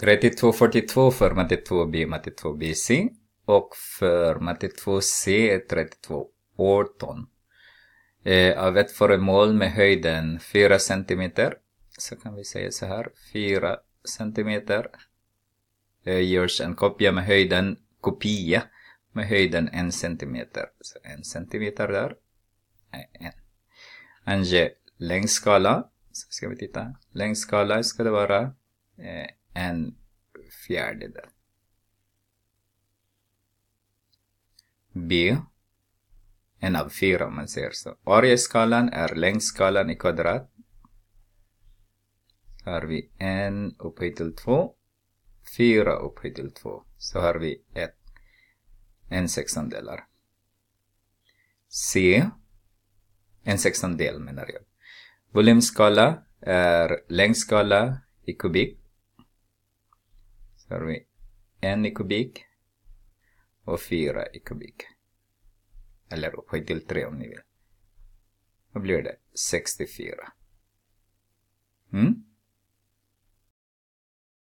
3242 för matte 2b, matte 2bc och för matte 2c är 3218. Eh, av ett föremål med höjden 4 cm så kan vi säga så här 4 cm eh, görs en kopia med höjden kopia med höjden 1 cm. Så 1 cm där. Nej, en. Ange längdskala. Så ska vi titta. Längdskala ska det vara eh, en fjärdedel. B. En av fyra om man säger så. Orieskalan är längdskalan i kvadrat. Så har vi en upphöjt till två. Fyra upphöjt till två. Så har vi ett. En sextondelar. C. En sextondel menar jag. Volymskala är längdskala i kubik. Så har vi en i kubik och fyra i kubik. Eller upphöjt till tre om ni vill. Då blir det 64. Mm?